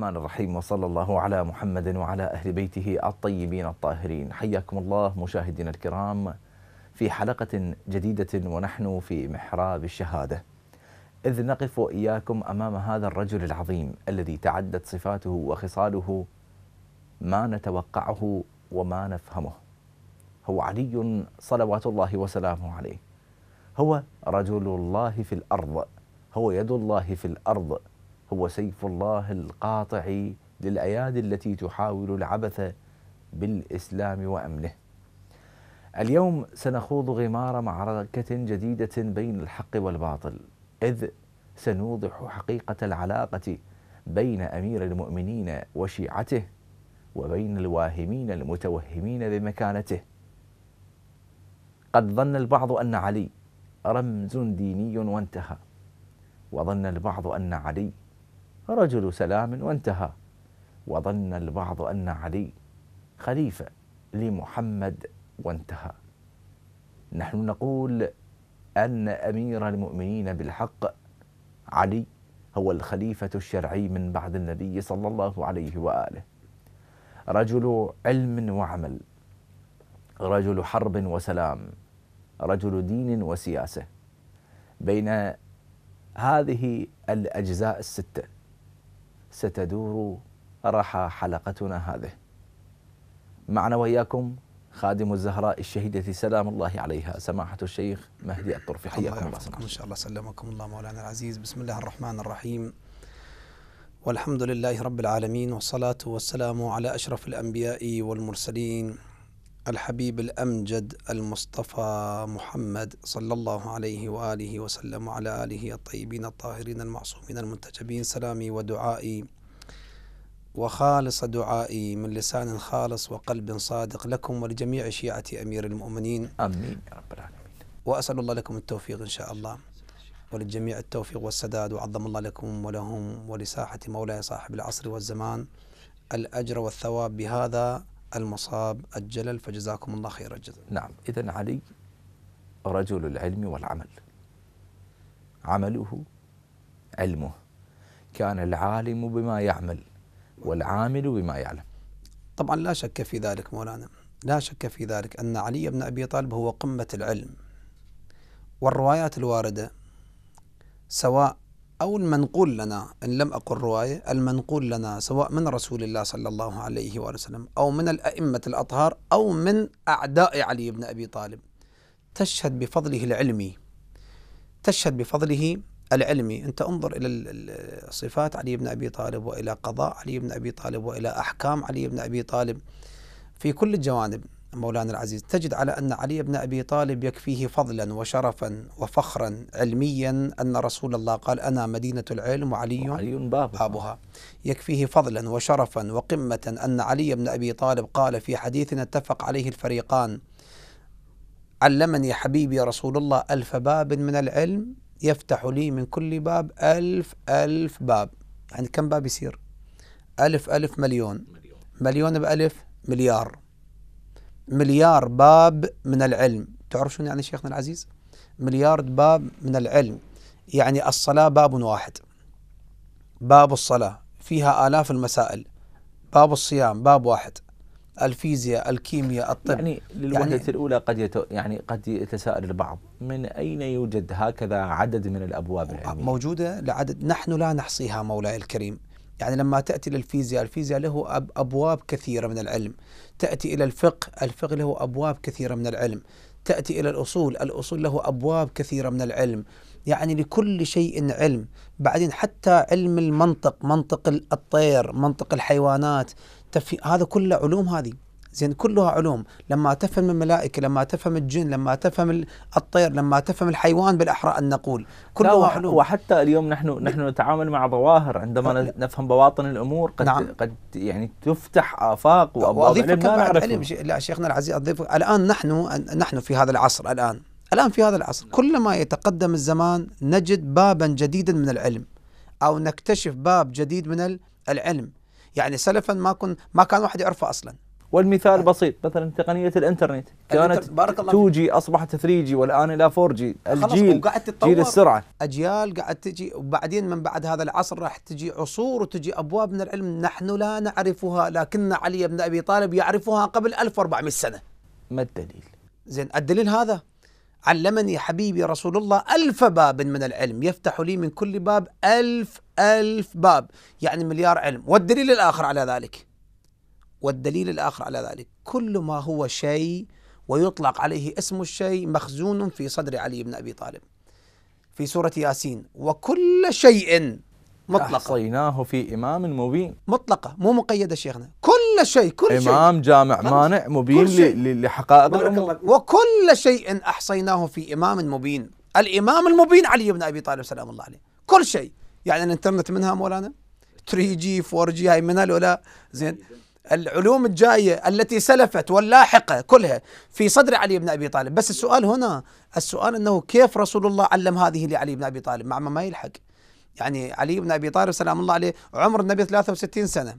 الرحمن الرحيم وصلى الله على محمد وعلى أهل بيته الطيبين الطاهرين حياكم الله مشاهدينا الكرام في حلقة جديدة ونحن في محراب الشهادة إذ نقف وإياكم أمام هذا الرجل العظيم الذي تعدت صفاته وخصاله ما نتوقعه وما نفهمه هو علي صلوات الله وسلامه عليه هو رجل الله في الأرض هو يد الله في الأرض هو سيف الله القاطع للأيادي التي تحاول العبث بالإسلام وأمنه. اليوم سنخوض غمار معركة جديدة بين الحق والباطل، إذ سنوضح حقيقة العلاقة بين أمير المؤمنين وشيعته وبين الواهمين المتوهمين بمكانته. قد ظن البعض أن علي رمز ديني وانتهى، وظن البعض أن علي رجل سلام وانتهى وظن البعض ان علي خليفه لمحمد وانتهى نحن نقول ان امير المؤمنين بالحق علي هو الخليفه الشرعي من بعد النبي صلى الله عليه واله رجل علم وعمل رجل حرب وسلام رجل دين وسياسه بين هذه الاجزاء السته ستدور رحى حلقتنا هذه معنا وإياكم خادم الزهراء الشهيدة سلام الله عليها سماحة الشيخ مهدي الطرفي حياكم الله إن شاء الله سلمكم الله مولانا العزيز بسم الله الرحمن الرحيم والحمد لله رب العالمين والصلاة والسلام على أشرف الأنبياء والمرسلين الحبيب الأمجد المصطفى محمد صلى الله عليه وآله وسلم وعلى آله الطيبين الطاهرين المعصومين المنتجبين سلامي ودعائي وخالص دعائي من لسان خالص وقلب صادق لكم ولجميع شيعة أمير المؤمنين آمين يا رب العالمين وأسأل الله لكم التوفيق إن شاء الله وللجميع التوفيق والسداد وعظم الله لكم ولهم ولساحة مولاي صاحب العصر والزمان الأجر والثواب بهذا المصاب الجلل فجزاكم الله خير الجزاء نعم إذا علي رجل العلم والعمل عمله علمه كان العالم بما يعمل والعامل بما يعلم طبعا لا شك في ذلك مولانا لا شك في ذلك أن علي بن أبي طالب هو قمة العلم والروايات الواردة سواء أو المنقول لنا إن لم أقل رواية المنقول لنا سواء من رسول الله صلى الله عليه وآله وسلم أو من الأئمة الأطهار أو من أعداء علي بن أبي طالب تشهد بفضله العلمي تشهد بفضله العلمي أنت انظر إلى صفات علي بن أبي طالب وإلى قضاء علي بن أبي طالب وإلى أحكام علي بن أبي طالب في كل الجوانب مولانا العزيز تجد على أن علي بن أبي طالب يكفيه فضلا وشرفا وفخرا علميا أن رسول الله قال أنا مدينة العلم وعلي, وعلي بابها. بابها يكفيه فضلا وشرفا وقمة أن علي بن أبي طالب قال في حديث اتفق عليه الفريقان علمني حبيبي رسول الله ألف باب من العلم يفتح لي من كل باب ألف ألف باب يعني كم باب يصير ألف ألف مليون مليون بألف مليار مليار باب من العلم تعرف شنو يعني شيخنا العزيز مليار باب من العلم يعني الصلاة باب واحد باب الصلاة فيها آلاف المسائل باب الصيام باب واحد الفيزياء الكيمياء الطب يعني للوهلة يعني الأولى قد يتو يعني قد يتساءل البعض من أين يوجد هكذا عدد من الأبواب العلمية موجودة لعدد نحن لا نحصيها مولاي الكريم يعني لما تأتي للفيزياء الفيزياء له أبواب كثيرة من العلم تأتي إلى الفقه الفقه له أبواب كثيرة من العلم تأتي إلى الأصول الأصول له أبواب كثيرة من العلم يعني لكل شيء علم بعدين حتى علم المنطق منطق الطير منطق الحيوانات هذا كله علوم هذه زين كلها علوم لما تفهم الملائكة لما تفهم الجن لما تفهم الطير لما تفهم الحيوان بالأحرى أن نقول كلها علوم وحتى اليوم نحن نحن نتعامل مع ظواهر عندما نفهم بواطن الأمور قد نعم. قد يعني تفتح آفاق وأبواب علم لا نعرف لا شيخنا العزيز أضيف الآن نحن نحن في هذا العصر الآن الآن في هذا العصر نعم. كلما يتقدم الزمان نجد بابا جديدا من العلم أو نكتشف باب جديد من العلم يعني سلفا ما كن ما كان واحد يعرفه أصلا والمثال بسيط مثلا تقنيه الانترنت كانت 2 جي اصبحت 3 جي والان الى 4 جي الجيل جيل السرعه اجيال قاعد تجي وبعدين من بعد هذا العصر راح تجي عصور وتجي ابواب من العلم نحن لا نعرفها لكن علي بن ابي طالب يعرفها قبل 1400 سنه ما الدليل زين الدليل هذا علمني حبيبي رسول الله ألف باب من العلم يفتح لي من كل باب ألف ألف باب يعني مليار علم والدليل الآخر على ذلك والدليل الآخر على ذلك كل ما هو شيء ويطلق عليه اسم الشيء مخزون في صدر علي بن أبي طالب في سورة ياسين وكل شيء مطلقة أحصيناه في إمام مبين مطلقة مو مقيدة شيخنا كل شيء كل إمام شيء إمام جامع مانع مبين لحقائق الأمور وكل شيء أحصيناه في إمام مبين الإمام المبين علي بن أبي طالب سلام الله عليه كل شيء يعني الانترنت منها مولانا 3 جي 4 جي هاي منها لولا زين العلوم الجاية التي سلفت واللاحقة كلها في صدر علي بن أبي طالب بس السؤال هنا السؤال أنه كيف رسول الله علم هذه لعلي بن أبي طالب مع ما, ما يلحق يعني علي بن أبي طالب سلام الله عليه عمر النبي 63 سنة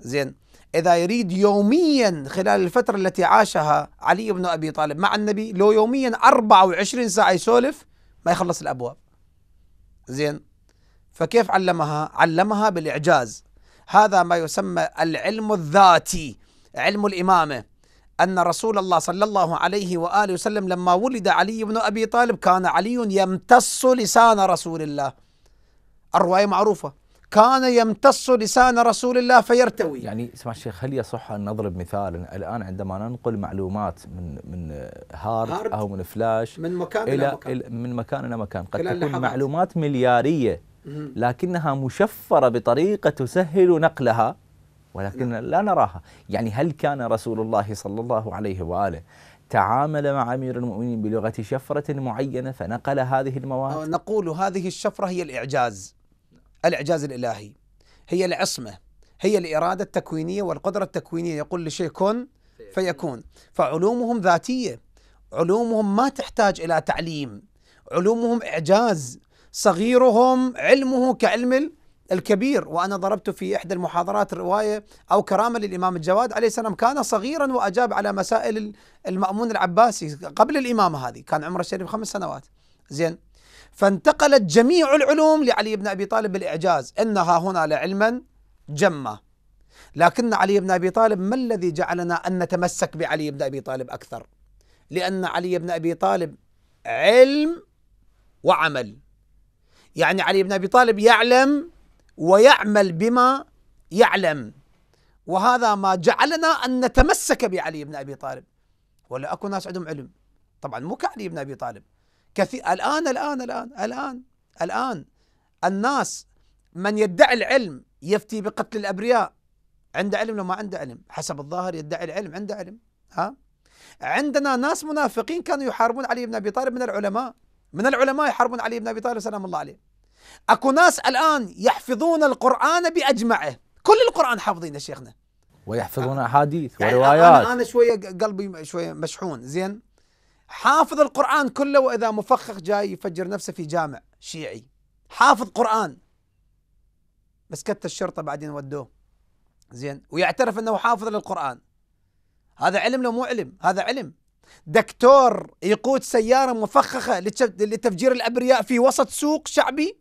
زين إذا يريد يوميا خلال الفترة التي عاشها علي بن أبي طالب مع النبي لو يوميا 24 ساعة يسولف ما يخلص الأبواب زين فكيف علمها علمها بالإعجاز هذا ما يسمى العلم الذاتي علم الإمامة أن رسول الله صلى الله عليه وآله وسلم لما ولد علي بن أبي طالب كان علي يمتص لسان رسول الله الرواية معروفة كان يمتص لسان رسول الله فيرتوي يعني اسمع شيخ هل يصح أن نضرب مثالا الآن عندما ننقل معلومات من من هارد, هارد أو من فلاش من مكان إلى, مكان. إلى من مكان إلى مكان قد تكون لحظات. معلومات مليارية لكنها مشفرة بطريقة تسهل نقلها ولكن نعم. لا نراها يعني هل كان رسول الله صلى الله عليه وآله تعامل مع امير المؤمنين بلغه شفره معينه فنقل هذه المواد آه، نقول هذه الشفره هي الاعجاز الاعجاز الالهي هي العصمه هي الاراده التكوينيه والقدره التكوينيه يقول لشيء كن فيكون فعلومهم ذاتيه علومهم ما تحتاج الى تعليم علومهم اعجاز صغيرهم علمه كعلم الكبير وأنا ضربت في إحدى المحاضرات رواية أو كرامة للإمام الجواد عليه السلام كان صغيرا وأجاب على مسائل المأمون العباسي قبل الإمامة هذه كان عمره الشريف خمس سنوات زين فانتقلت جميع العلوم لعلي بن أبي طالب بالإعجاز إنها هنا لعلما جمّة لكن علي بن ابي طالب ما الذي جعلنا ان نتمسك بعلي بن ابي طالب اكثر؟ لان علي بن ابي طالب علم وعمل يعني علي بن ابي طالب يعلم ويعمل بما يعلم وهذا ما جعلنا ان نتمسك بعلي بن ابي طالب ولا اكو ناس عندهم علم طبعا مو كعلي بن ابي طالب كثير الان الان الان الان الان الناس من يدعي العلم يفتي بقتل الابرياء عنده علم لو ما عنده علم حسب الظاهر يدعي العلم عنده علم ها عندنا ناس منافقين كانوا يحاربون علي بن ابي طالب من العلماء من العلماء يحاربون علي بن ابي طالب سلام الله عليه اكو ناس الان يحفظون القران باجمعه كل القران حافظينه شيخنا ويحفظون أه. احاديث يعني وروايات أنا, انا شويه قلبي شويه مشحون زين حافظ القران كله واذا مفخخ جاي يفجر نفسه في جامع شيعي حافظ قران مسكت الشرطه بعدين ودوه زين ويعترف انه حافظ للقران هذا علم لو مو علم هذا علم دكتور يقود سيارة مفخخة لتفجير الأبرياء في وسط سوق شعبي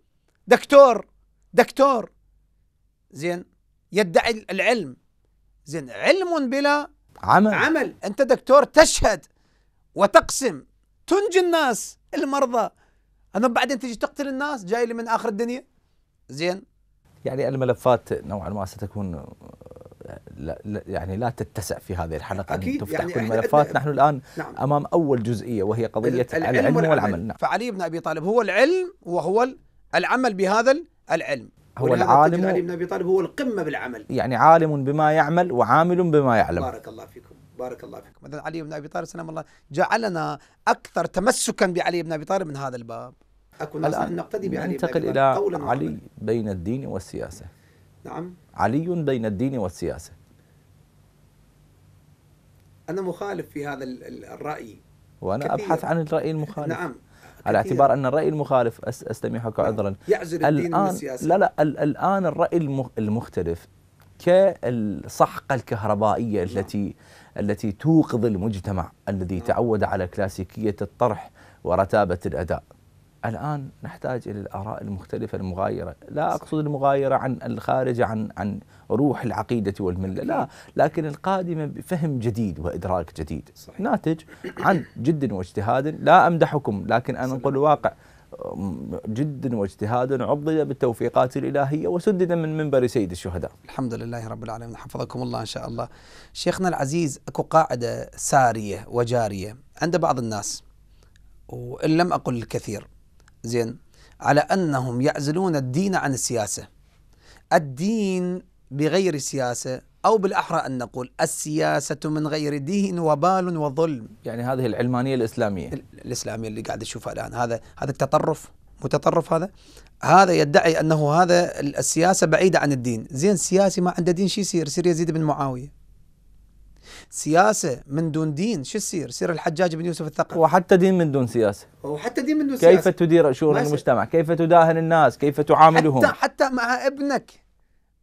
دكتور دكتور زين يدعي العلم زين علم بلا عمل عمل أنت دكتور تشهد وتقسم تنجي الناس المرضى أنا بعدين تجي تقتل الناس جاي لي من آخر الدنيا زين يعني الملفات نوعا ما ستكون لا يعني لا تتسع في هذه الحلقه أكيد ان تفتح يعني كل الملفات نحن الان نعم. امام اول جزئيه وهي قضيه العلم, العلم والعمل, والعمل. نعم. فعلي بن ابي طالب هو العلم وهو العمل بهذا العلم هو العالم علي بن ابي طالب هو القمه بالعمل يعني عالم بما يعمل وعامل بما يعلم بارك الله فيكم بارك الله فيكم علي بن ابي طالب سلام الله جعلنا اكثر تمسكا بعلي بن ابي طالب من هذا الباب اكو ناس نقتدي بعلي ننتقل الى علي بين الدين والسياسه نعم علي بين الدين والسياسه انا مخالف في هذا الراي وانا كثير. ابحث عن الراي المخالف نعم على اعتبار ان الراي المخالف استميحك عذرا نعم. يعزل الدين الان السياسة. لا لا الان الراي المختلف كالصحقه الكهربائيه نعم. التي نعم. التي توقظ المجتمع الذي نعم. تعود على كلاسيكيه الطرح ورتابه الاداء الآن نحتاج إلى الآراء المختلفة المغايرة لا أقصد المغايرة عن الخارجة عن عن روح العقيدة والملة لا لكن القادمة بفهم جديد وإدراك جديد صحيح. ناتج عن جد واجتهاد لا أمدحكم لكن أنا أقول الواقع جد واجتهاد عضد بالتوفيقات الإلهية وسدد من منبر سيد الشهداء الحمد لله رب العالمين حفظكم الله إن شاء الله شيخنا العزيز أكو قاعدة سارية وجارية عند بعض الناس وإن لم أقل الكثير زين على أنهم يعزلون الدين عن السياسة الدين بغير سياسة أو بالأحرى أن نقول السياسة من غير دين وبال وظلم يعني هذه العلمانية الإسلامية الإسلامية اللي قاعد أشوفها الآن هذا هذا التطرف متطرف هذا هذا يدعي أنه هذا السياسة بعيدة عن الدين زين سياسي ما عنده دين شو يصير يصير يزيد بن معاوية سياسه من دون دين شو يصير؟ يصير الحجاج بن يوسف الثقفي وحتى دين من دون سياسه وحتى دين من دون كيف سياسه كيف تدير شؤون المجتمع؟ كيف تداهن الناس؟ كيف تعاملهم؟ حتى حتى مع ابنك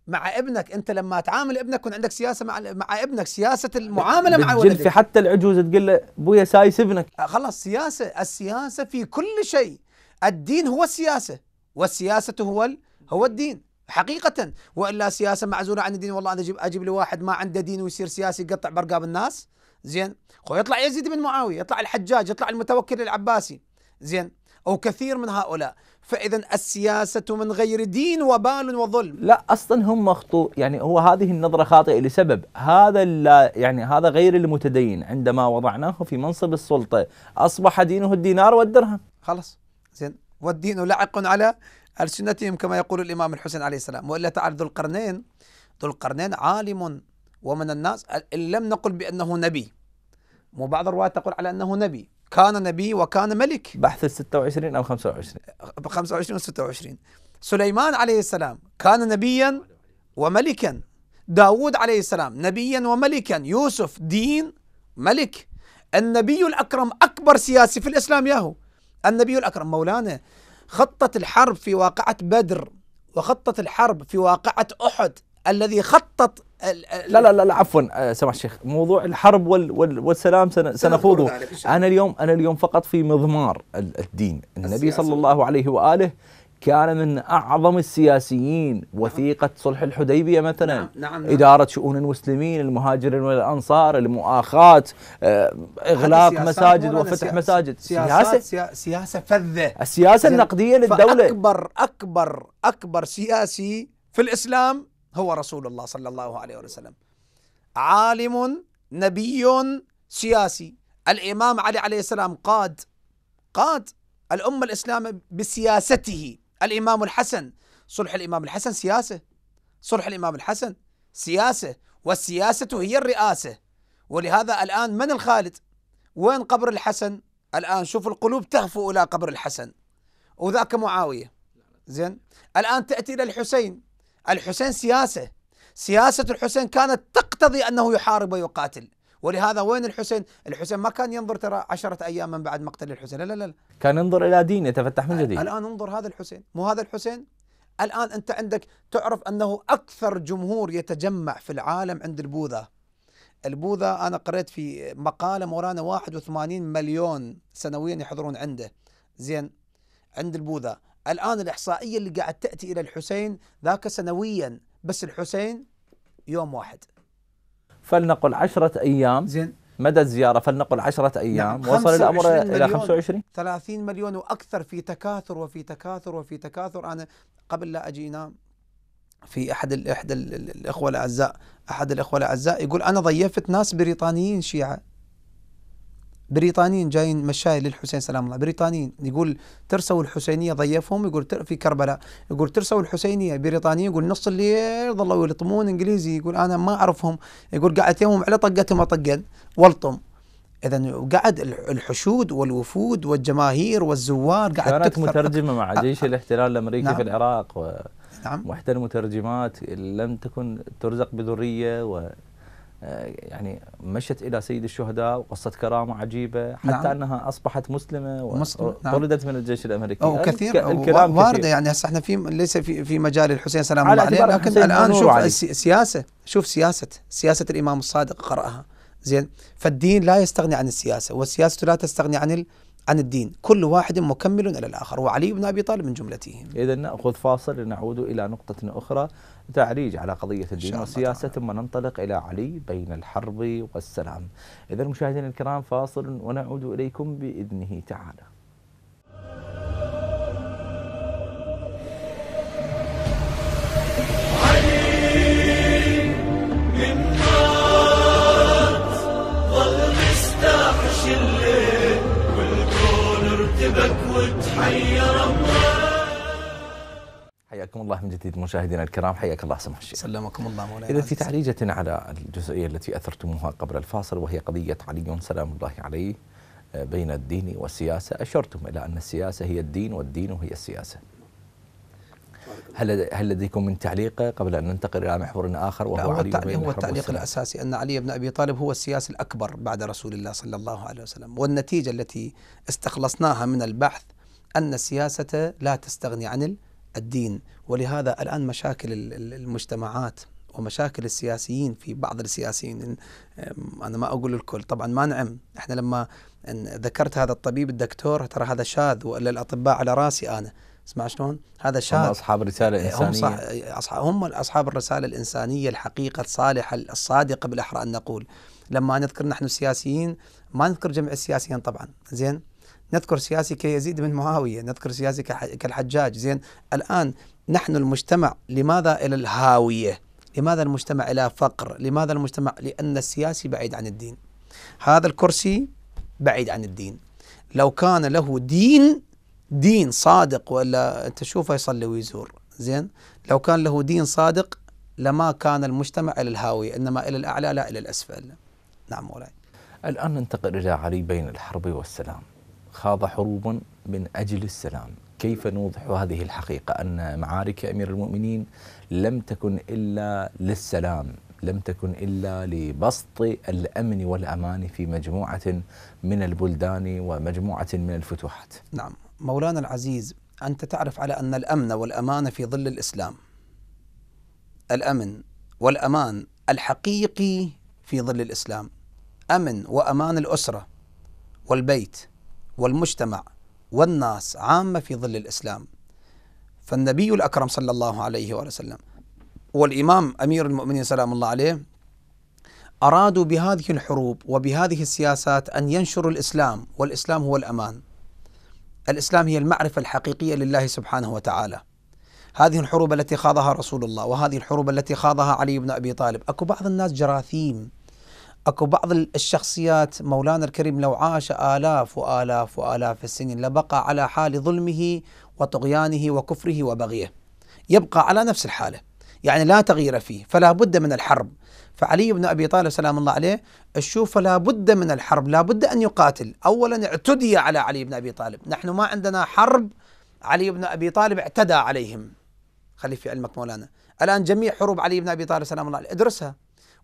مع ابنك انت لما تعامل ابنك يكون عندك سياسه مع مع ابنك سياسه المعامله مع ولدك حتى العجوز تقول له ابويا سايس ابنك آه، خلاص سياسه السياسه في كل شيء الدين هو السياسه والسياسه هو هو الدين حقيقة وإلا سياسة معزولة عن الدين والله أنا أجيب, أجيب لي واحد ما عنده دين ويصير سياسي يقطع برقاب الناس زين خو يطلع يزيد بن معاوية يطلع الحجاج يطلع المتوكل العباسي زين أو كثير من هؤلاء فإذا السياسة من غير دين وبال وظلم لا أصلا هم مخطو يعني هو هذه النظرة خاطئة لسبب هذا يعني هذا غير المتدين عندما وضعناه في منصب السلطة أصبح دينه الدينار والدرهم خلاص زين والدين لعق على ألسنتهم كما يقول الإمام الحسين عليه السلام وإلا تعرف ذو القرنين ذو القرنين عالم ومن الناس إن لم نقل بأنه نبي مو بعض الرواة تقول على أنه نبي كان نبي وكان ملك بحث ال 26 أو 25 25 و 26 سليمان عليه السلام كان نبيا وملكا داود عليه السلام نبيا وملكا يوسف دين ملك النبي الأكرم أكبر سياسي في الإسلام ياهو النبي الأكرم مولانا خطت الحرب في واقعة بدر وخطت الحرب في واقعة أحد الذي خطط لا لا لا, لا عفوا آه، سمح الشيخ موضوع الحرب وال وال والسلام سنخوضه انا اليوم انا اليوم فقط في مضمار الدين النبي صلى الله عليه واله كان من اعظم السياسيين نعم. وثيقه صلح الحديبيه مثلا نعم،, نعم نعم اداره شؤون المسلمين المهاجرين والانصار المؤاخاه آه، اغلاق مساجد وفتح مساجد سياسه سياسه فذه السياسه النقديه للدوله اكبر اكبر اكبر سياسي في الاسلام هو رسول الله صلى الله عليه وسلم عالم نبي سياسي الامام علي عليه السلام قاد قاد الأمة الإسلامية بسياسته الإمام الحسن صلح الإمام الحسن سياسة صلح الإمام الحسن سياسة والسياسة هي الرئاسة ولهذا الآن من الخالد وين قبر الحسن الآن شوف القلوب تهفو إلى قبر الحسن وذاك معاوية زين الآن تأتي إلى الحسين الحسين سياسة سياسة الحسين كانت تقتضي أنه يحارب ويقاتل ولهذا وين الحسين؟ الحسين ما كان ينظر ترى عشرة أيام من بعد مقتل الحسين لا لا لا كان ينظر إلى دين يتفتح من آه، جديد الآن انظر هذا الحسين مو هذا الحسين الآن أنت عندك تعرف أنه أكثر جمهور يتجمع في العالم عند البوذا البوذا أنا قرأت في مقالة مورانا 81 مليون سنويا يحضرون عنده زين عند البوذا الآن الإحصائية اللي قاعد تأتي إلى الحسين ذاك سنويا بس الحسين يوم واحد فلنقل عشرة أيام زين مدى الزيارة فلنقل عشرة نعم، أيام نعم وصل الأمر إلى 25 30 مليون وأكثر في تكاثر وفي تكاثر وفي تكاثر أنا قبل لا أجي نام في احد احد الاخوه الاعزاء احد الاخوه الاعزاء يقول انا ضيفت ناس بريطانيين شيعه بريطانيين جايين مشاي للحسين سلام الله بريطانيين يقول ترسوا الحسينيه ضيفهم يقول في كربلاء يقول ترسوا الحسينيه بريطانيين يقول نص الليل ظلوا يلطمون انجليزي يقول انا ما اعرفهم يقول قعدت يومهم على طقتهم اطقن والطم اذا قعد الحشود والوفود والجماهير والزوار قعدت كانت تكثر مترجمه مع جيش الاحتلال الامريكي نعم. في العراق و... نعم واحدة المترجمات لم تكن ترزق بذريه و آه، يعني مشت الى سيد الشهداء وقصه كرامه عجيبه حتى نعم. انها اصبحت مسلمه وطردت نعم. من الجيش الامريكي كثير الكلام وارده كثير. يعني هسه احنا في ليس في في مجال الحسين سلام الله عليه لكن الان شوف علي. السياسه شوف سياسه سياسه الامام الصادق قراها زين فالدين لا يستغني عن السياسه والسياسه لا تستغني عن عن الدين كل واحد مكمل إلى الآخر وعلي بن أبي طالب من جملتهم إذا نأخذ فاصل لنعود إلى نقطة أخرى تعريج على قضية الدين والسياسة ثم ننطلق إلى علي بين الحرب والسلام إذا مشاهدينا الكرام فاصل ونعود إليكم بإذنه تعالى قلبك وتحير حياكم الله من جديد مشاهدينا الكرام حياك الله سمح الشيخ سلمكم الله مولانا إذا في تعليجة على الجزئية التي أثرتموها قبل الفاصل وهي قضية علي سلام الله عليه آه، بين الدين والسياسة أشرتم إلى أن السياسة هي الدين والدين هي السياسة هل هل لديكم من تعليق قبل ان ننتقل الى محور اخر وهو علي هو التعليق الاساسي ان علي بن ابي طالب هو السياسي الاكبر بعد رسول الله صلى الله عليه وسلم والنتيجه التي استخلصناها من البحث ان السياسه لا تستغني عن الدين ولهذا الان مشاكل المجتمعات ومشاكل السياسيين في بعض السياسيين انا ما اقول الكل طبعا ما نعم احنا لما ذكرت هذا الطبيب الدكتور ترى هذا شاذ والا الاطباء على راسي انا اسمع شلون هذا شاب هم اصحاب رساله انسانيه هم, صح أصحاب هم اصحاب الرساله الانسانيه الحقيقه الصالحه الصادقه بالاحرى ان نقول لما نذكر نحن السياسيين ما نذكر جمع السياسيين طبعا زين نذكر سياسي كيزيد بن معاويه نذكر سياسي كالحجاج زين الان نحن المجتمع لماذا الى الهاويه لماذا المجتمع الى فقر لماذا المجتمع لان السياسي بعيد عن الدين هذا الكرسي بعيد عن الدين لو كان له دين دين صادق ولا تشوفه يصلي ويزور زين لو كان له دين صادق لما كان المجتمع إلى الهاوية إنما إلى الأعلى لا إلى الأسفل نعم مولاي الآن ننتقل إلى علي بين الحرب والسلام خاض حروبا من أجل السلام كيف نوضح هذه الحقيقة أن معارك أمير المؤمنين لم تكن إلا للسلام لم تكن إلا لبسط الأمن والأمان في مجموعة من البلدان ومجموعة من الفتوحات نعم مولانا العزيز أنت تعرف على أن الأمن والأمان في ظل الإسلام الأمن والأمان الحقيقي في ظل الإسلام أمن وأمان الأسرة والبيت والمجتمع والناس عامة في ظل الإسلام فالنبي الأكرم صلى الله عليه وسلم والإمام أمير المؤمنين سلام الله عليه أرادوا بهذه الحروب وبهذه السياسات أن ينشروا الإسلام والإسلام هو الأمان الإسلام هي المعرفة الحقيقية لله سبحانه وتعالى هذه الحروب التي خاضها رسول الله وهذه الحروب التي خاضها علي بن أبي طالب أكو بعض الناس جراثيم أكو بعض الشخصيات مولانا الكريم لو عاش آلاف وآلاف وآلاف السنين لبقى على حال ظلمه وطغيانه وكفره وبغيه يبقى على نفس الحاله يعني لا تغيير فيه فلا بد من الحرب فعلي بن ابي طالب سلام الله عليه تشوف لا بد من الحرب لا بد ان يقاتل اولا اعتدي على علي بن ابي طالب نحن ما عندنا حرب علي بن ابي طالب اعتدى عليهم خلي في علمك مولانا الان جميع حروب علي بن ابي طالب سلام الله عليه ادرسها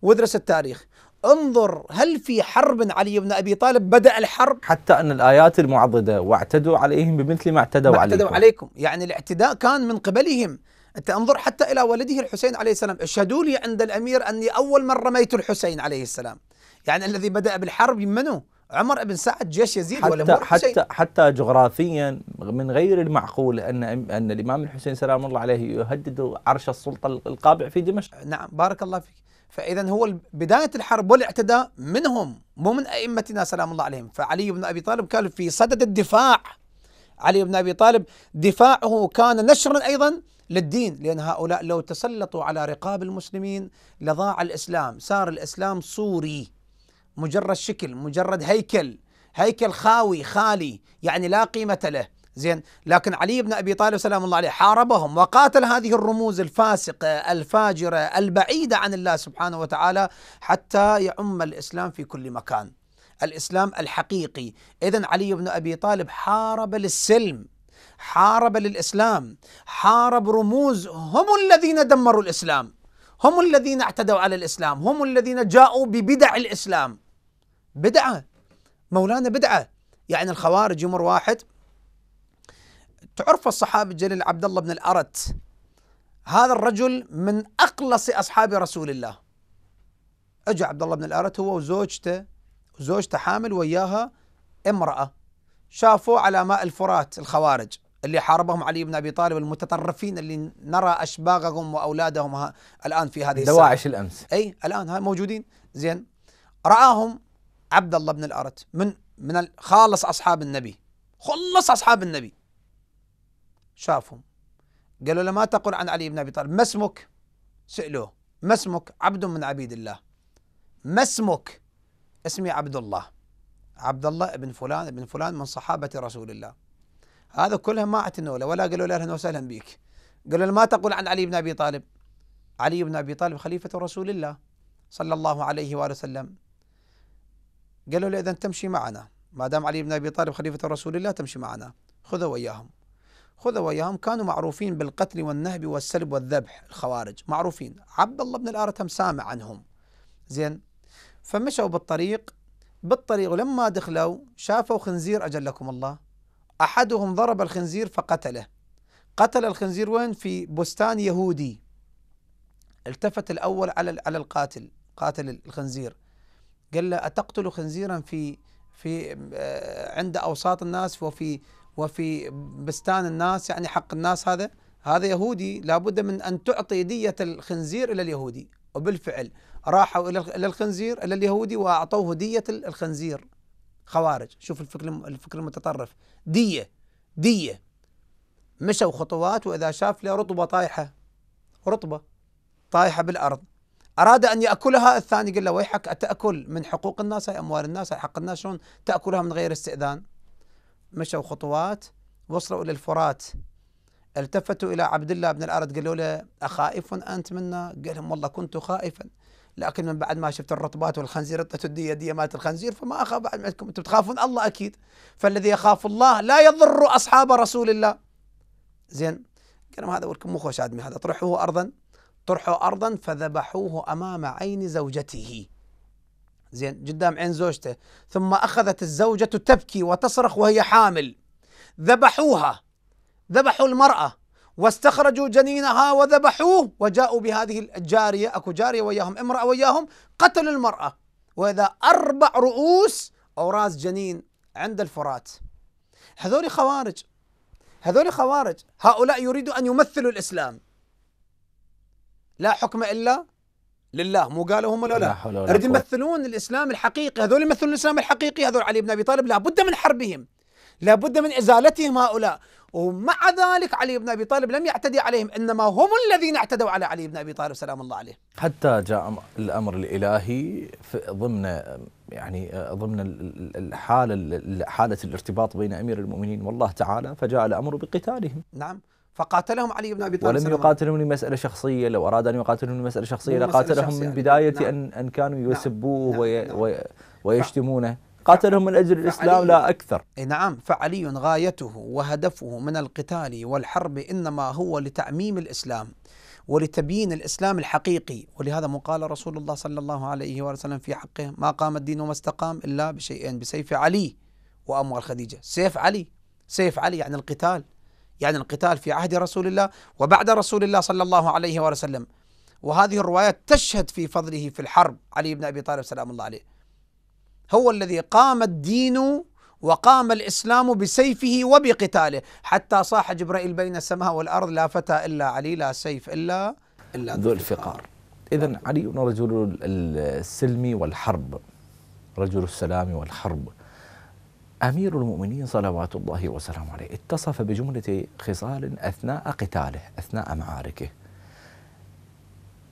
وادرس التاريخ انظر هل في حرب علي بن ابي طالب بدا الحرب حتى ان الايات المعضده واعتدوا عليهم بمثل ما اعتدوا, ما اعتدوا عليكم. عليكم يعني الاعتداء كان من قبلهم أنت انظر حتى إلى ولده الحسين عليه السلام اشهدوا لي عند الأمير أني أول من رميت الحسين عليه السلام يعني الذي بدأ بالحرب منه عمر بن سعد جيش يزيد حتى ولا حتى حتى جغرافيا من غير المعقول ان ان الامام الحسين سلام الله عليه يهدد عرش السلطه القابع في دمشق. نعم بارك الله فيك، فاذا هو بدايه الحرب والاعتداء منهم مو من ائمتنا سلام الله عليهم، فعلي بن ابي طالب كان في صدد الدفاع. علي بن ابي طالب دفاعه كان نشرا ايضا للدين لأن هؤلاء لو تسلطوا على رقاب المسلمين لضاع الإسلام صار الإسلام صوري مجرد شكل مجرد هيكل هيكل خاوي خالي يعني لا قيمة له زين لكن علي بن ابي طالب سلام الله عليه حاربهم وقاتل هذه الرموز الفاسقه الفاجره البعيده عن الله سبحانه وتعالى حتى يعم الاسلام في كل مكان. الاسلام الحقيقي، اذا علي بن ابي طالب حارب للسلم حارب للإسلام حارب رموز هم الذين دمروا الإسلام هم الذين اعتدوا على الإسلام هم الذين جاءوا ببدع الإسلام بدعة مولانا بدعة يعني الخوارج يمر واحد تعرف الصحابي الجليل عبد الله بن الأرت هذا الرجل من أقلص أصحاب رسول الله أجا عبد الله بن الأرت هو وزوجته زوجته حامل وياها امرأة شافوه على ماء الفرات الخوارج اللي حاربهم علي بن ابي طالب المتطرفين اللي نرى اشباغهم واولادهم الان في هذه دواعش السنة. الامس اي الان ها موجودين زين راهم عبد الله بن الارت من من خالص اصحاب النبي خلص اصحاب النبي شافهم قالوا له ما تقول عن علي بن ابي طالب ما اسمك؟ سالوه ما اسمك؟ عبد من عبيد الله ما اسمك؟ اسمي عبد الله عبد الله بن فلان بن فلان من صحابه رسول الله هذا كلهم ما اعتنوا له ولا قالوا له اهلا وسهلا بك قالوا له ما تقول عن علي بن ابي طالب علي بن ابي طالب خليفه رسول الله صلى الله عليه واله وسلم قالوا له اذا تمشي معنا ما دام علي بن ابي طالب خليفه رسول الله تمشي معنا خذوا وياهم خذوا وياهم كانوا معروفين بالقتل والنهب والسلب والذبح الخوارج معروفين عبد الله بن الارتم سامع عنهم زين فمشوا بالطريق بالطريق ولما دخلوا شافوا خنزير اجلكم الله أحدهم ضرب الخنزير فقتله قتل الخنزير وين في بستان يهودي التفت الأول على على القاتل قاتل الخنزير قال له أتقتل خنزيرا في في آه، عند أوساط الناس وفي وفي بستان الناس يعني حق الناس هذا هذا يهودي لابد من أن تعطي دية الخنزير إلى اليهودي وبالفعل راحوا إلى الخنزير إلى اليهودي وأعطوه دية الخنزير خوارج شوف الفكر الفكر المتطرف دية دية مشوا خطوات وإذا شاف له رطبة طايحة رطبة طايحة بالأرض أراد أن يأكلها الثاني قال له ويحك أتأكل من حقوق الناس هاي أموال الناس هاي حق الناس شلون تأكلها من غير استئذان مشوا خطوات وصلوا إلى الفرات التفتوا إلى عبد الله بن الأرد قالوا له أخائف أنت منا قال لهم والله كنت خائفا لكن من بعد ما شفت الرطبات والخنزير رطة الدية دية مات الخنزير فما أخاف بعد منكم أنتم تخافون الله أكيد فالذي يخاف الله لا يضر أصحاب رسول الله زين قالوا هذا ولكم مو خوش آدمي هذا طرحوه أرضا طرحوا أرضا فذبحوه أمام عين زوجته زين قدام عين زوجته ثم أخذت الزوجة تبكي وتصرخ وهي حامل ذبحوها ذبحوا المرأة واستخرجوا جنينها وذبحوه وجاءوا بهذه الجارية أكو جارية وياهم امرأة وياهم قتلوا المرأة وإذا أربع رؤوس راس جنين عند الفرات هذول خوارج هذول خوارج هؤلاء يريدوا أن يمثلوا الإسلام لا حكم إلا لله مو قالوا هم ولا لا يريد يمثلون الإسلام الحقيقي هذول يمثلون الإسلام الحقيقي هذول علي بن أبي طالب لابد من حربهم لابد من إزالتهم هؤلاء ومع ذلك علي بن ابي طالب لم يعتدي عليهم انما هم الذين اعتدوا على علي بن ابي طالب سلام الله عليه. حتى جاء الامر الالهي ضمن يعني ضمن الحاله حاله الارتباط بين امير المؤمنين والله تعالى فجاء الامر بقتالهم. نعم. فقاتلهم علي بن ابي طالب ولم يقاتلهم لمساله شخصيه لو اراد ان يقاتلهم لمساله شخصيه لقاتلهم من بدايه نعم. ان ان كانوا نعم. يسبوه نعم. وي نعم. نعم. ويشتمونه قاتلهم من أجل الإسلام لا أكثر نعم فعلي غايته وهدفه من القتال والحرب إنما هو لتعميم الإسلام ولتبيين الإسلام الحقيقي ولهذا قال رسول الله صلى الله عليه وسلم في حقه ما قام الدين وما استقام إلا بشيئين بسيف علي وأموال خديجة سيف علي سيف علي يعني القتال يعني القتال في عهد رسول الله وبعد رسول الله صلى الله عليه وسلم وهذه الروايات تشهد في فضله في الحرب علي بن أبي طالب سلام الله عليه هو الذي قام الدين وقام الاسلام بسيفه وبقتاله حتى صاح جبرائيل بين السماء والارض لا فتى الا علي لا سيف الا الا ذو الفقار اذا علي رجل السلم والحرب رجل السلام والحرب امير المؤمنين صلوات الله وسلامه عليه اتصف بجمله خصال اثناء قتاله اثناء معاركه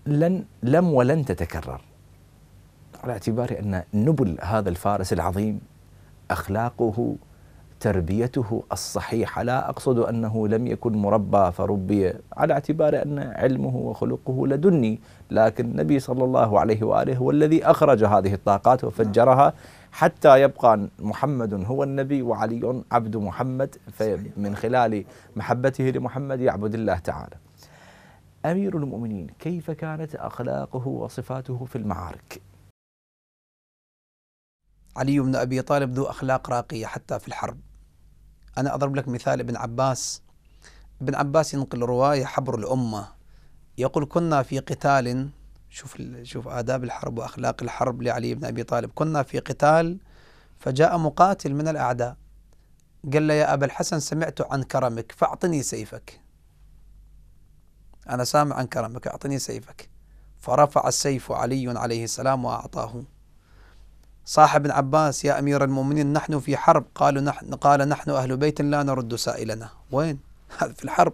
لن لم ولن تتكرر على اعتبار أن نبل هذا الفارس العظيم أخلاقه تربيته الصحيحة لا أقصد أنه لم يكن مربى فربي على اعتبار أن علمه وخلقه لدني لكن النبي صلى الله عليه وآله هو الذي أخرج هذه الطاقات وفجرها حتى يبقى محمد هو النبي وعلي عبد محمد فمن خلال محبته لمحمد يعبد الله تعالى أمير المؤمنين كيف كانت أخلاقه وصفاته في المعارك علي بن أبي طالب ذو أخلاق راقية حتى في الحرب أنا أضرب لك مثال ابن عباس ابن عباس ينقل رواية حبر الأمة يقول كنا في قتال شوف شوف آداب الحرب وأخلاق الحرب لعلي بن أبي طالب كنا في قتال فجاء مقاتل من الأعداء قال له يا أبا الحسن سمعت عن كرمك فأعطني سيفك أنا سامع عن كرمك أعطني سيفك فرفع السيف علي عليه السلام وأعطاه صاح ابن عباس يا أمير المؤمنين نحن في حرب قالوا نحن قال نحن أهل بيت لا نرد سائلنا وين هذا في الحرب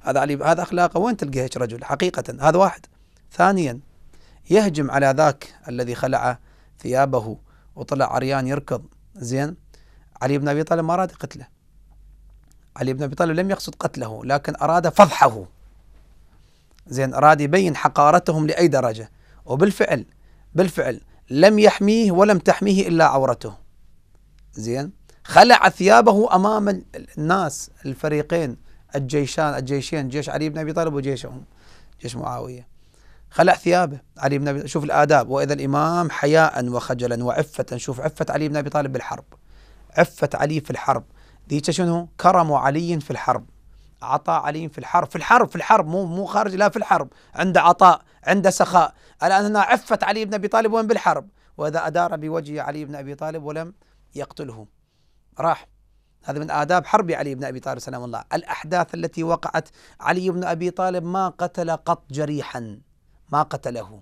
هذا علي هذا أخلاقه وين تلقى هيك رجل حقيقة هذا واحد ثانيا يهجم على ذاك الذي خلع ثيابه وطلع عريان يركض زين علي بن أبي طالب ما أراد قتله علي بن أبي طالب لم يقصد قتله لكن أراد فضحه زين أراد يبين حقارتهم لأي درجة وبالفعل بالفعل لم يحميه ولم تحميه إلا عورته زين خلع ثيابه أمام الناس الفريقين الجيشان الجيشين جيش علي بن أبي طالب وجيشهم جيش معاوية خلع ثيابه علي بن أبي شوف الآداب وإذا الإمام حياء وخجلا وعفة شوف عفة علي بن أبي طالب بالحرب عفة علي في الحرب ذيك شنو كرم علي في الحرب عطاء علي في الحرب في الحرب في الحرب مو مو خارج لا في الحرب عنده عطاء عند سخاء الآن أنها عفت علي بن أبي طالب وين بالحرب وإذا أدار بوجه علي بن أبي طالب ولم يقتله راح هذا من آداب حرب علي بن أبي طالب سلام الله الأحداث التي وقعت علي بن أبي طالب ما قتل قط جريحا ما قتله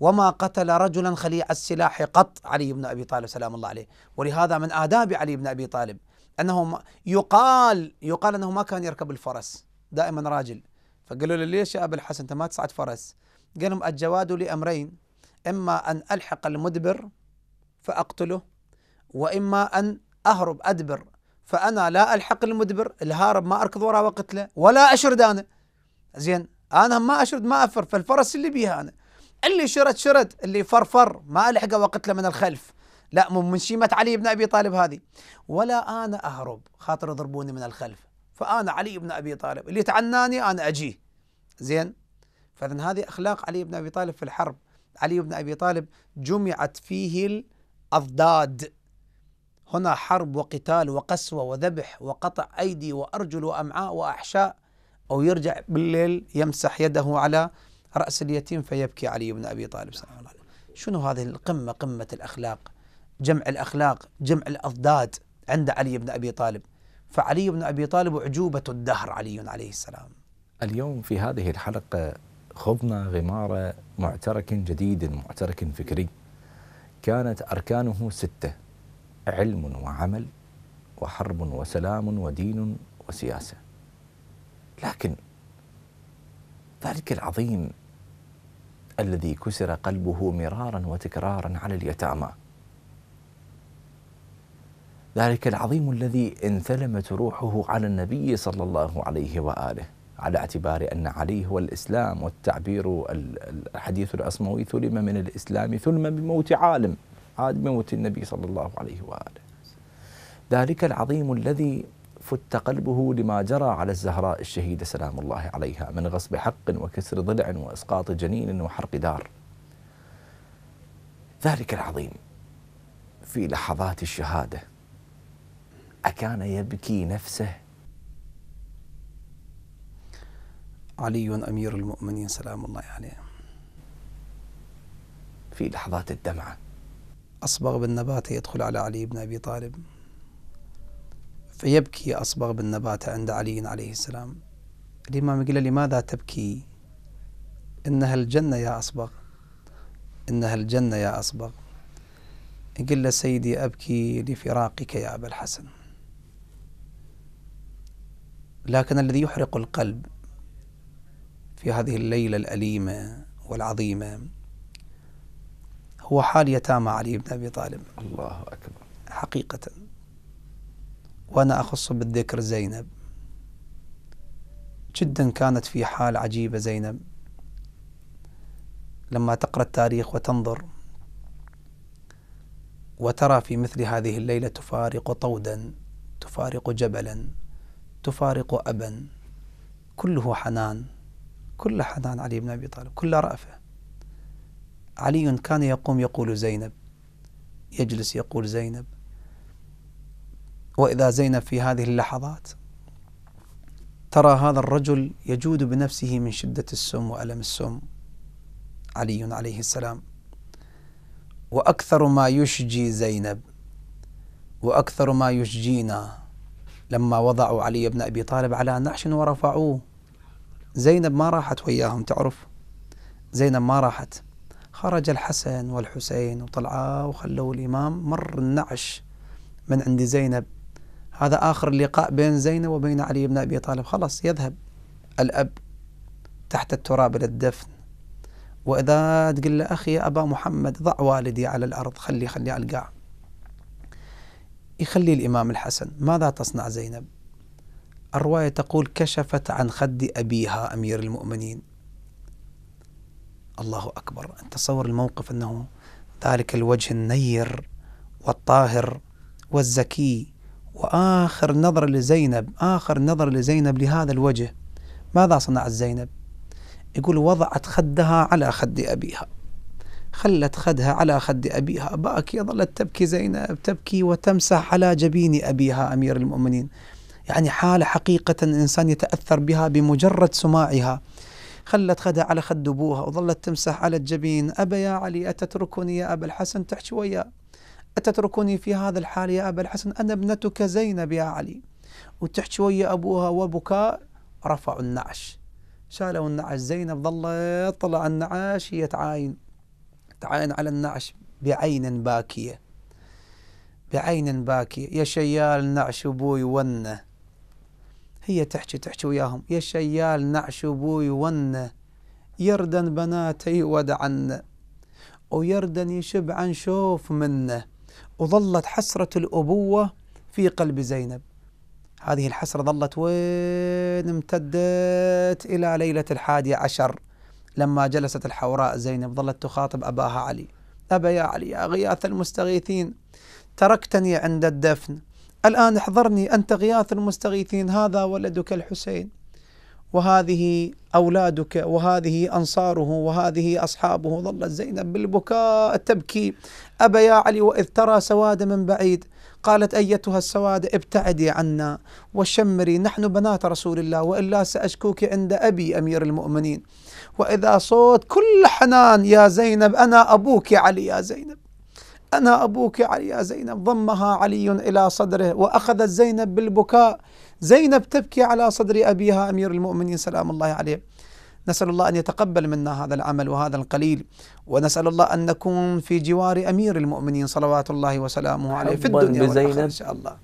وما قتل رجلا خليع السلاح قط علي بن أبي طالب سلام الله عليه ولهذا من آداب علي بن أبي طالب أنه يقال يقال أنه ما كان يركب الفرس دائما راجل فقالوا له ليش يا أبا الحسن أنت ما تصعد فرس قال الجواد لأمرين إما أن ألحق المدبر فأقتله وإما أن أهرب أدبر فأنا لا ألحق المدبر الهارب ما أركض وراه وقتله ولا أشرد أنا زين أنا ما أشرد ما أفر فالفرس اللي بيها أنا اللي شرد شرد اللي فرفر ما ألحقه وقتله من الخلف لا مو من شيمة علي بن أبي طالب هذه ولا أنا أهرب خاطر يضربوني من الخلف فأنا علي بن أبي طالب اللي تعناني أنا أجيه زين فإذا هذه أخلاق علي بن أبي طالب في الحرب علي بن أبي طالب جمعت فيه الأضداد هنا حرب وقتال وقسوة وذبح وقطع أيدي وأرجل وأمعاء وأحشاء أو يرجع بالليل يمسح يده على رأس اليتيم فيبكي علي بن أبي طالب صلى الله عليه شنو هذه القمة قمة الأخلاق جمع الأخلاق جمع الأضداد عند علي بن أبي طالب فعلي بن أبي طالب أعجوبة الدهر علي عليه السلام اليوم في هذه الحلقة خضنا غمار معترك جديد معترك فكري كانت أركانه ستة علم وعمل وحرب وسلام ودين وسياسة لكن ذلك العظيم الذي كسر قلبه مرارا وتكرارا على اليتامى ذلك العظيم الذي انثلمت روحه على النبي صلى الله عليه واله على اعتبار أن علي هو الإسلام والتعبير الحديث الأصموي ثلم من الإسلام ثلم بموت عالم عاد بموت النبي صلى الله عليه وآله ذلك العظيم الذي فت قلبه لما جرى على الزهراء الشهيدة سلام الله عليها من غصب حق وكسر ضلع وإسقاط جنين وحرق دار ذلك العظيم في لحظات الشهادة أكان يبكي نفسه علي أمير المؤمنين سلام الله عليه في لحظات الدمعة أصبغ بن يدخل على علي بن أبي طالب فيبكي أصبغ بن عند علي عليه السلام الإمام قال لماذا تبكي إنها الجنة يا أصبغ إنها الجنة يا أصبغ قل له سيدي أبكي لفراقك يا أبا الحسن لكن الذي يحرق القلب في هذه الليلة الأليمة والعظيمة هو حال يتامى علي بن أبي طالب الله أكبر حقيقة وأنا أخص بالذكر زينب جدا كانت في حال عجيبة زينب لما تقرأ التاريخ وتنظر وترى في مثل هذه الليلة تفارق طودا تفارق جبلا تفارق أبا كله حنان كل حد عن علي بن أبي طالب كل رأفة علي كان يقوم يقول زينب يجلس يقول زينب وإذا زينب في هذه اللحظات ترى هذا الرجل يجود بنفسه من شدة السم وألم السم علي عليه السلام وأكثر ما يشجي زينب وأكثر ما يشجينا لما وضعوا علي بن أبي طالب على نعش ورفعوه زينب ما راحت وياهم تعرف زينب ما راحت خرج الحسن والحسين وطلعوا وخلوا الإمام مر النعش من عند زينب هذا آخر لقاء بين زينب وبين علي بن أبي طالب خلاص يذهب الأب تحت التراب للدفن وإذا تقول له أخي يا أبا محمد ضع والدي على الأرض خلي خلي على القاع يخلي الإمام الحسن ماذا تصنع زينب الرواية تقول كشفت عن خد أبيها أمير المؤمنين الله أكبر أن تصور الموقف أنه ذلك الوجه النير والطاهر والزكي وآخر نظر لزينب آخر نظر لزينب لهذا الوجه ماذا صنعت زينب يقول وضعت خدها على خد أبيها خلت خدها على خد أبيها باكية ظلت تبكي زينب تبكي وتمسح على جبين أبيها أمير المؤمنين يعني حالة حقيقة الإنسان يتأثر بها بمجرد سماعها خلت خدها على خد أبوها وظلت تمسح على الجبين أبا يا علي أتتركني يا أبا الحسن تحت شوية أتتركني في هذا الحال يا أبا الحسن أنا ابنتك زينب يا علي وتحت شوية أبوها وبكاء رفعوا النعش شالوا النعش زينب ظلت طلع النعش هي تعاين تعاين على النعش بعين باكية بعين باكية يا شيال نعش أبوي ونه هي تحكي تحكي وياهم يا شيال نعش ابوي ون يردن بناتي ودعن ويردن يشب عن شوف منه وظلت حسرة الأبوة في قلب زينب هذه الحسرة ظلت وين امتدت إلى ليلة الحادي عشر لما جلست الحوراء زينب ظلت تخاطب أباها علي أبا يا علي يا غياث المستغيثين تركتني عند الدفن الآن احضرني أنت غياث المستغيثين هذا ولدك الحسين وهذه أولادك وهذه أنصاره وهذه أصحابه ظلت زينب بالبكاء تبكي أبا يا علي وإذ ترى سواد من بعيد قالت أيتها السواد ابتعدي عنا وشمري نحن بنات رسول الله وإلا سأشكوك عند أبي أمير المؤمنين وإذا صوت كل حنان يا زينب أنا أبوك يا علي يا زينب أنا أبوك علي يا زينب ضمها علي إلى صدره وأخذت زينب بالبكاء زينب تبكي على صدر أبيها أمير المؤمنين سلام الله عليه نسأل الله أن يتقبل منا هذا العمل وهذا القليل ونسأل الله أن نكون في جوار أمير المؤمنين صلوات الله وسلامه عليه في الدنيا بزينب إن شاء الله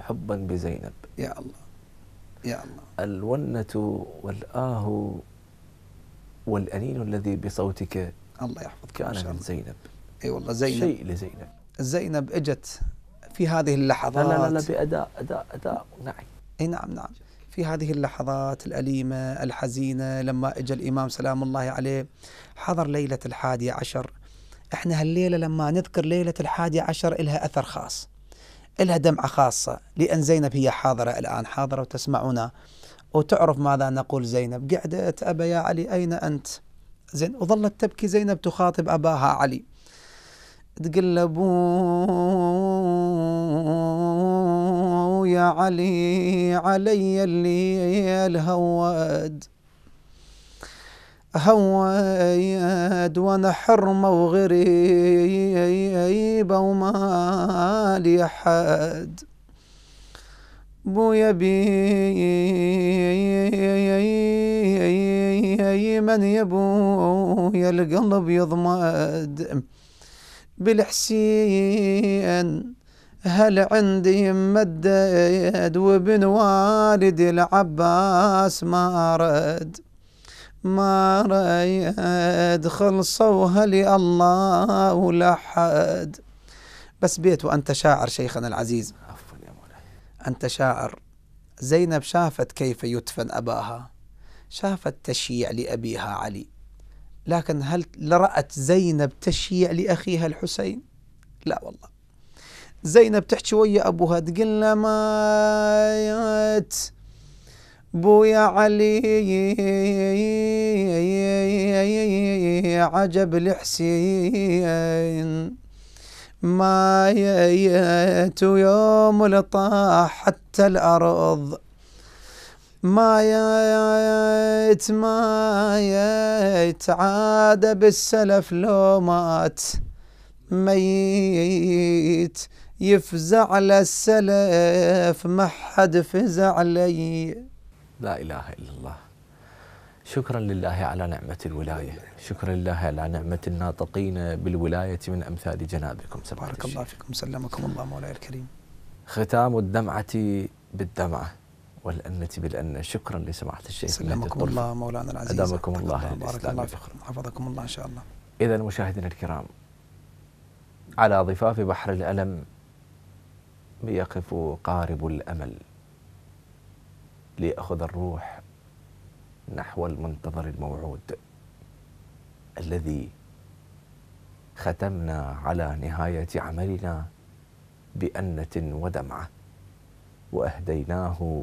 حبا بزينب يا الله يا الله الونة والآه والأنين الذي بصوتك الله يحفظك كان من زينب اي والله زينب شيء لزينب زينب اجت في هذه اللحظات لا لا لا, باداء اداء اداء نعم اي نعم نعم في هذه اللحظات الأليمة الحزينة لما إجا الإمام سلام الله عليه حضر ليلة الحادي عشر إحنا هالليلة لما نذكر ليلة الحادي عشر إلها أثر خاص إلها دمعة خاصة لأن زينب هي حاضرة الآن حاضرة وتسمعنا وتعرف ماذا نقول زينب قعدت أبا يا علي أين أنت زين وظلت تبكي زينب تخاطب أباها علي تقلبوا يا علي علي اللي هود هود وانا حرمة وغريبة وما لي حد بويا بي من يبويا القلب يضمد بالحسين هل عندي مدد وابن والدي العباس ما رد ما رد خلصوا هلي الله ولحد بس بيت وأنت شاعر شيخنا العزيز عفوا يا أنت شاعر زينب شافت كيف يدفن أباها شافت تشيع لأبيها علي لكن هل رأت زينب تشيع لأخيها الحسين لا والله زينب تحكي ويا أبوها تقول له مات بويا علي عجب الحسين ما يأت يوم لطاح حتى الأرض مايت مايت عاد بالسلف لو مات ميت يفزع للسلف ما حد فزع لي لا اله الا الله شكرا لله على نعمة الولاية شكرا لله على نعمة الناطقين بالولاية من أمثال جنابكم بارك الله فيكم سلمكم الله مولاي الكريم ختام الدمعة بالدمعة والأنة بالأنة شكرا لسماحة الشيخ سلمكم الله مولانا العزيز أدامكم الله بارك الله فيكم حفظكم الله إن شاء الله إذا مشاهدينا الكرام على ضفاف بحر الألم يقف قارب الأمل ليأخذ الروح نحو المنتظر الموعود الذي ختمنا على نهاية عملنا بأنة ودمعة وأهديناه